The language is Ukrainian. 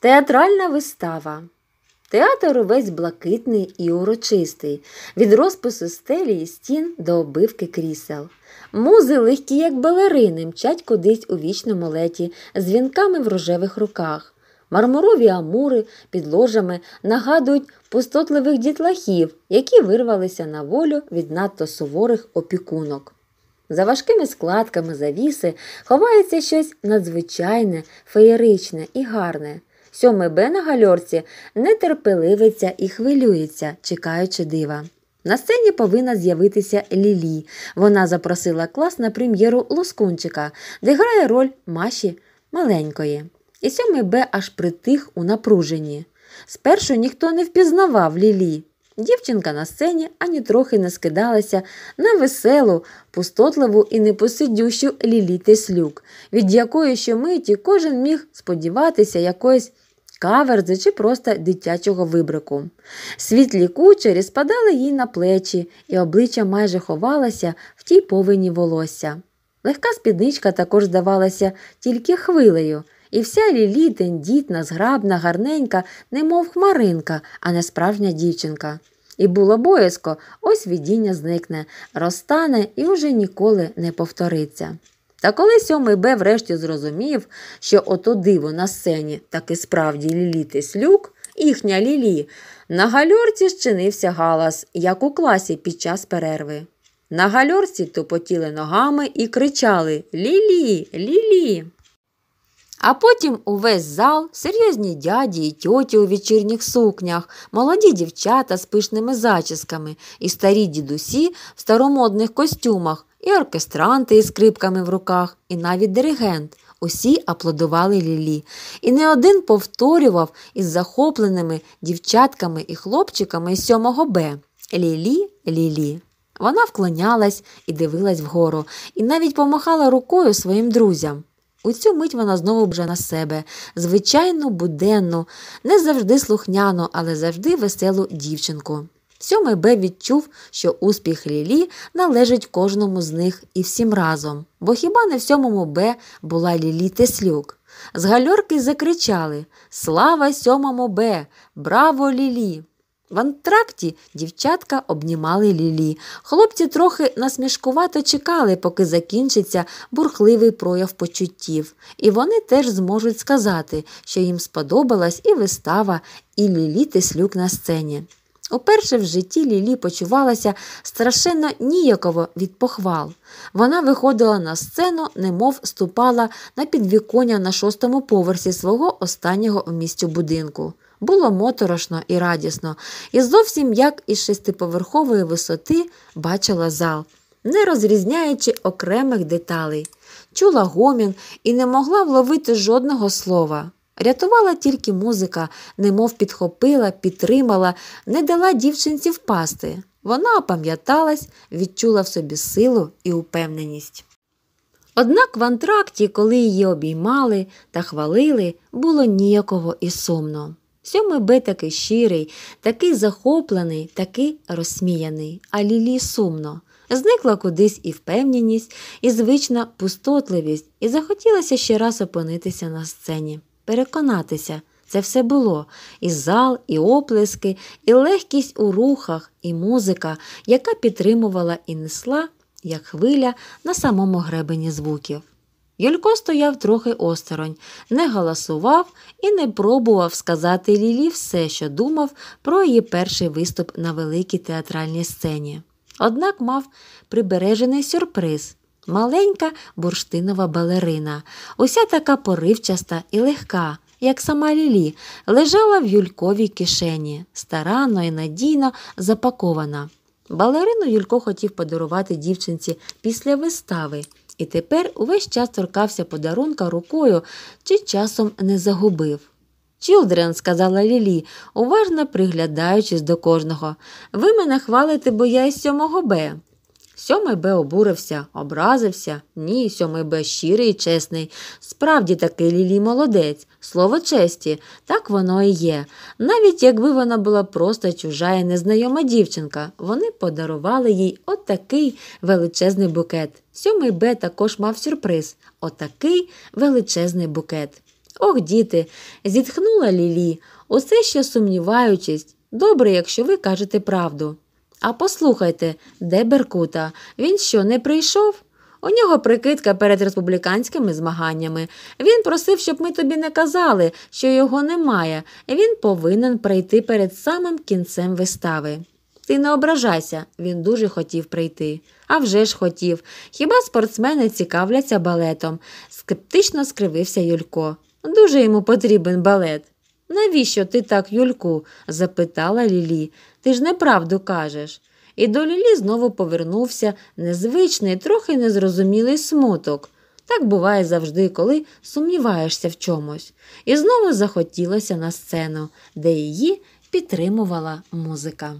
Театральна вистава. Театр увесь блакитний і урочистий, від розпису стелі і стін до обивки крісел. Музи легкі, як балерини, мчать кудись у вічному леті з вінками в рожевих руках. Мармурові амури під ложами нагадують пустотливих дітлахів, які вирвалися на волю від надто суворих опікунок. За важкими складками завіси ховається щось надзвичайне, феєричне і гарне. Сьомий Б на гальорці нетерпеливиться і хвилюється, чекаючи дива. На сцені повинна з'явитися Лілі. Вона запросила клас на прем'єру Лоскунчика, де грає роль Маші маленької. І сьомий Б аж притих у напруженні. Спершу ніхто не впізнавав Лілі. Дівчинка на сцені ані трохи не скидалася на веселу, пустотливу і непосидющу лілі Теслюк, від якої щомиті кожен міг сподіватися якоїсь каверзи чи просто дитячого вибрику. Світлі кучері спадали їй на плечі, і обличчя майже ховалося в тій повині волосся. Легка спідничка також здавалася тільки хвилею, і вся лілі тендітна, зграбна, гарненька, немов хмаринка, а не справжня дівчинка. І було боязко, ось видіння зникне, розтане і уже ніколи не повториться. Та коли сьомий Б врешті зрозумів, що ото диво на сцені таки справді ліліти слюк, їхня лілі, на гальорці щинився галас, як у класі під час перерви. На гальорці тупотіли ногами і кричали Лілі, лілі. А потім увесь зал, серйозні дяді і тьоті у вечірніх сукнях, молоді дівчата з пишними зачісками і старі дідусі в старомодних костюмах, і оркестранти із скрипками в руках, і навіть диригент. Усі аплодували Лілі, і не один повторював із захопленими дівчатками і хлопчиками з 7 Б Лілі, Лілі. Вона вклонялась і дивилась вгору, і навіть помахала рукою своїм друзям. У цю мить вона знову бже на себе, звичайну, буденну, не завжди слухняну, але завжди веселу дівчинку. Сьомий Б відчув, що успіх Лілі належить кожному з них і всім разом, бо хіба не в сьомому Б була Лілі Теслюк? З гальорки закричали Слава сьомому Б! Браво Лілі! В антракті дівчатка обнімали лілі. Хлопці трохи насмішкувато чекали, поки закінчиться бурхливий прояв почуттів, і вони теж зможуть сказати, що їм сподобалась і вистава, і лілі тислюк на сцені. Уперше в житті Лілі почувалася страшенно ніяково від похвал. Вона виходила на сцену, немов ступала на підвіконня на шостому поверсі свого останнього в місті будинку було моторошно і радісно, і зовсім як із шестиповерхової висоти бачила зал, не розрізняючи окремих деталей, чула гомін і не могла вловити жодного слова. Рятувала тільки музика, немов підхопила, підтримала, не дала дівчинці впасти. Вона опам'яталась, відчула в собі силу і упевненість. Однак в антракті, коли її обіймали та хвалили, було ніяково і сумно. Сьомий Б такий щирий, такий захоплений, такий розсміяний, а лілі сумно. Зникла кудись і впевненість, і звична пустотливість, і захотілося ще раз опинитися на сцені, переконатися. Це все було і зал, і оплески, і легкість у рухах, і музика, яка підтримувала і несла, як хвиля на самому гребені звуків. Юлько стояв трохи осторонь, не галасував і не пробував сказати Лілі все, що думав про її перший виступ на великій театральній сцені. Однак мав прибережений сюрприз. Маленька бурштинова балерина, уся така поривчаста і легка, як сама Лілі, лежала в Юльковій кишені, старанно і надійно запакована. Балерину Юлько хотів подарувати дівчинці після вистави і тепер увесь час торкався подарунка рукою чи часом не загубив. Чілдрен, сказала Лілі, уважно приглядаючись до кожного, ви мене хвалите, бо я із сьомого Б. Сьомий Б обурився, образився. Ні, сьомий Б щирий і чесний. Справді таки Лілі молодець. Слово честі, так воно і є. Навіть якби вона була просто чужа і незнайома дівчинка, вони подарували їй отакий величезний букет. Сьомий Б також мав сюрприз отакий величезний букет. Ох, діти, зітхнула Лілі, усе ще сумніваючись, добре, якщо ви кажете правду. А послухайте, де Беркута? Він що не прийшов? У нього прикидка перед республіканськими змаганнями. Він просив, щоб ми тобі не казали, що його немає, він повинен прийти перед самим кінцем вистави. Ти не ображайся, він дуже хотів прийти. А вже ж хотів. Хіба спортсмени цікавляться балетом? скептично скривився Юлько. Дуже йому потрібен балет. Навіщо ти так, Юльку? запитала Лілі. Ти ж неправду кажеш і до Лілі знову повернувся незвичний, трохи незрозумілий смуток. Так буває завжди, коли сумніваєшся в чомусь, і знову захотілося на сцену, де її підтримувала музика.